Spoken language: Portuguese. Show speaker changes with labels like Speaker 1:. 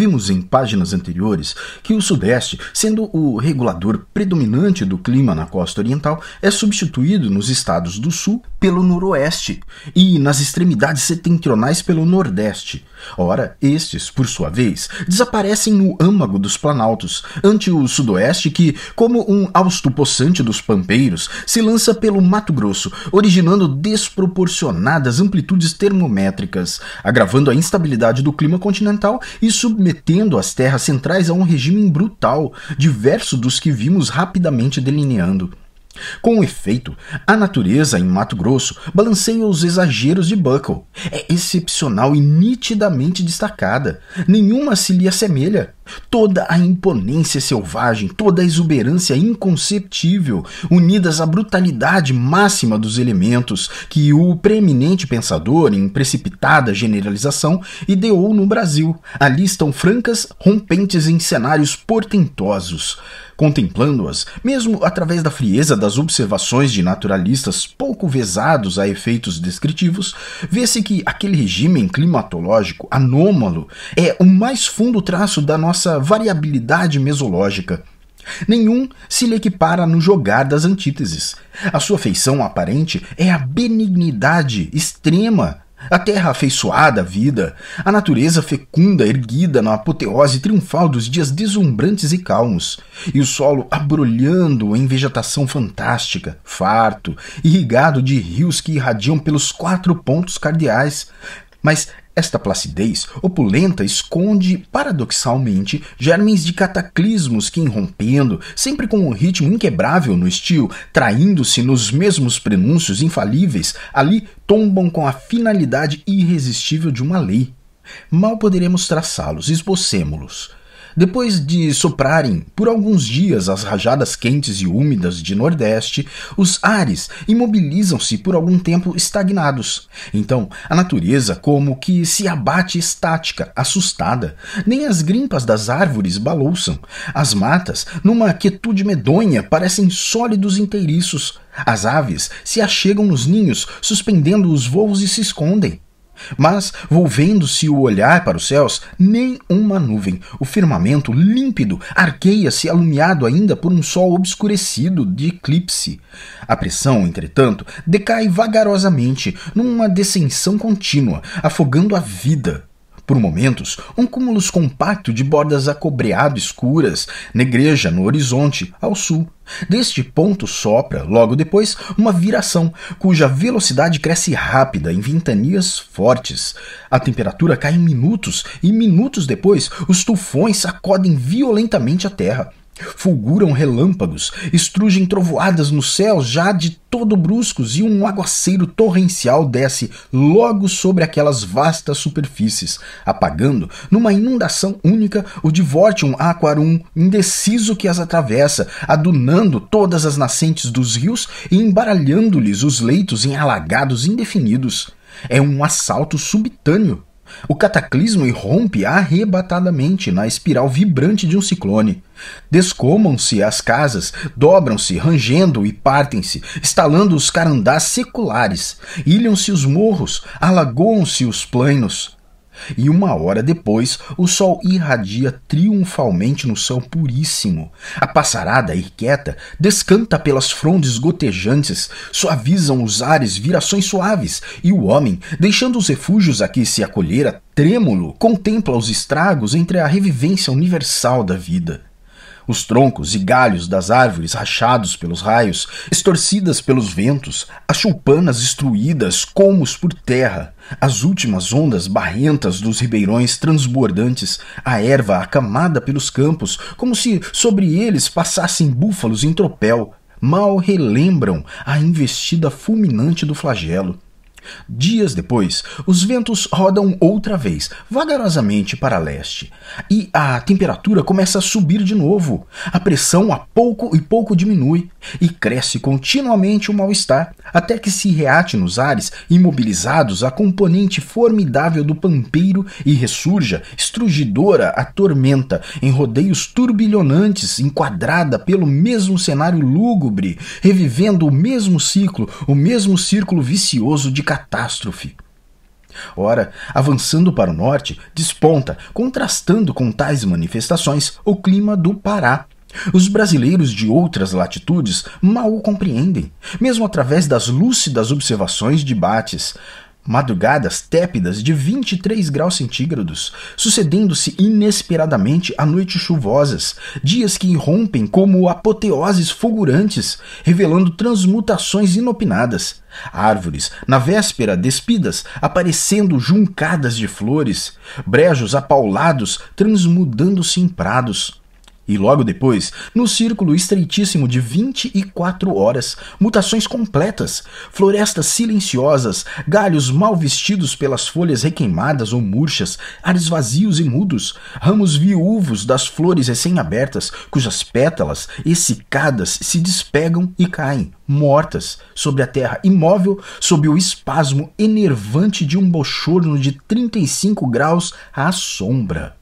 Speaker 1: Vimos em páginas anteriores que o Sudeste, sendo o regulador predominante do clima na costa oriental, é substituído nos estados do Sul pelo Noroeste e nas extremidades setentrionais pelo Nordeste. Ora, estes, por sua vez, desaparecem no âmago dos planaltos, ante o sudoeste que, como um austo possante dos pampeiros, se lança pelo Mato Grosso, originando desproporcionadas amplitudes termométricas, agravando a instabilidade do clima continental e submetendo as terras centrais a um regime brutal, diverso dos que vimos rapidamente delineando. Com efeito, a natureza em Mato Grosso balanceia os exageros de Buckle. É excepcional e nitidamente destacada. Nenhuma se lhe assemelha. Toda a imponência selvagem, toda a exuberância inconceptível, unidas à brutalidade máxima dos elementos que o preeminente pensador, em precipitada generalização, ideou no Brasil. Ali estão francas, rompentes em cenários portentosos. Contemplando-as, mesmo através da frieza das observações de naturalistas pouco vezados a efeitos descritivos, vê-se que aquele regime climatológico anômalo é o mais fundo traço da nossa nossa variabilidade mesológica. Nenhum se lhe equipara no jogar das antíteses. A sua feição aparente é a benignidade extrema a terra afeiçoada à vida, a natureza fecunda erguida na apoteose triunfal dos dias deslumbrantes e calmos, e o solo abrolhando em vegetação fantástica, farto, irrigado de rios que irradiam pelos quatro pontos cardeais. Mas esta placidez opulenta esconde, paradoxalmente, germes de cataclismos que, irrompendo, sempre com um ritmo inquebrável no estilo, traindo-se nos mesmos prenúncios infalíveis, ali tombam com a finalidade irresistível de uma lei. Mal poderemos traçá-los, esbocemos los depois de soprarem por alguns dias as rajadas quentes e úmidas de nordeste, os ares imobilizam-se por algum tempo estagnados. Então, a natureza como que se abate estática, assustada. Nem as grimpas das árvores balouçam. As matas, numa quietude medonha, parecem sólidos inteiriços. As aves se achegam nos ninhos, suspendendo os voos e se escondem. Mas, volvendo-se o olhar para os céus, nem uma nuvem. O firmamento límpido arqueia-se, alumiado ainda por um sol obscurecido de eclipse. A pressão, entretanto, decai vagarosamente, numa descensão contínua, afogando a vida por momentos, um cumulus compacto de bordas acobreado escuras negreja no horizonte, ao sul. Deste ponto sopra, logo depois, uma viração, cuja velocidade cresce rápida em ventanias fortes. A temperatura cai em minutos e minutos depois os tufões sacodem violentamente a terra. Fulguram relâmpagos, estrugem trovoadas nos céus já de todo bruscos e um aguaceiro torrencial desce logo sobre aquelas vastas superfícies, apagando, numa inundação única, o divórtium aquarum indeciso que as atravessa, adunando todas as nascentes dos rios e embaralhando-lhes os leitos em alagados indefinidos. É um assalto subitâneo o cataclismo irrompe arrebatadamente na espiral vibrante de um ciclone. Descomam-se as casas, dobram-se, rangendo e partem-se, estalando os carandás seculares, ilham-se os morros, alagoam-se os plainos, e uma hora depois o sol irradia triunfalmente no céu puríssimo. A passarada irquieta descanta pelas frondes gotejantes, suavizam os ares virações suaves, e o homem, deixando os refúgios a que se acolhera, trêmulo, contempla os estragos entre a revivência universal da vida. Os troncos e galhos das árvores rachados pelos raios, estorcidas pelos ventos, as choupanas destruídas, comos por terra, as últimas ondas barrentas dos ribeirões transbordantes, a erva acamada pelos campos, como se sobre eles passassem búfalos em tropel, mal relembram a investida fulminante do flagelo. Dias depois, os ventos rodam outra vez, vagarosamente para leste, e a temperatura começa a subir de novo. A pressão a pouco e pouco diminui, e cresce continuamente o mal-estar, até que se reate nos ares, imobilizados, a componente formidável do pampeiro e ressurja, estrugidora, a tormenta, em rodeios turbilhonantes, enquadrada pelo mesmo cenário lúgubre, revivendo o mesmo ciclo, o mesmo círculo vicioso de catástrofe catástrofe. Ora, avançando para o norte, desponta, contrastando com tais manifestações, o clima do Pará. Os brasileiros de outras latitudes mal o compreendem, mesmo através das lúcidas observações de Bates. Madrugadas tépidas de 23 graus centígrados, sucedendo-se inesperadamente a noites chuvosas, dias que irrompem como apoteoses fulgurantes, revelando transmutações inopinadas. Árvores, na véspera despidas, aparecendo juncadas de flores, brejos apaulados transmudando-se em prados, e logo depois, no círculo estreitíssimo de 24 horas, mutações completas, florestas silenciosas, galhos mal vestidos pelas folhas requeimadas ou murchas, ares vazios e mudos, ramos viúvos das flores recém-abertas, cujas pétalas, essicadas, se despegam e caem, mortas, sobre a terra imóvel, sob o espasmo enervante de um bochorno de 35 graus à sombra.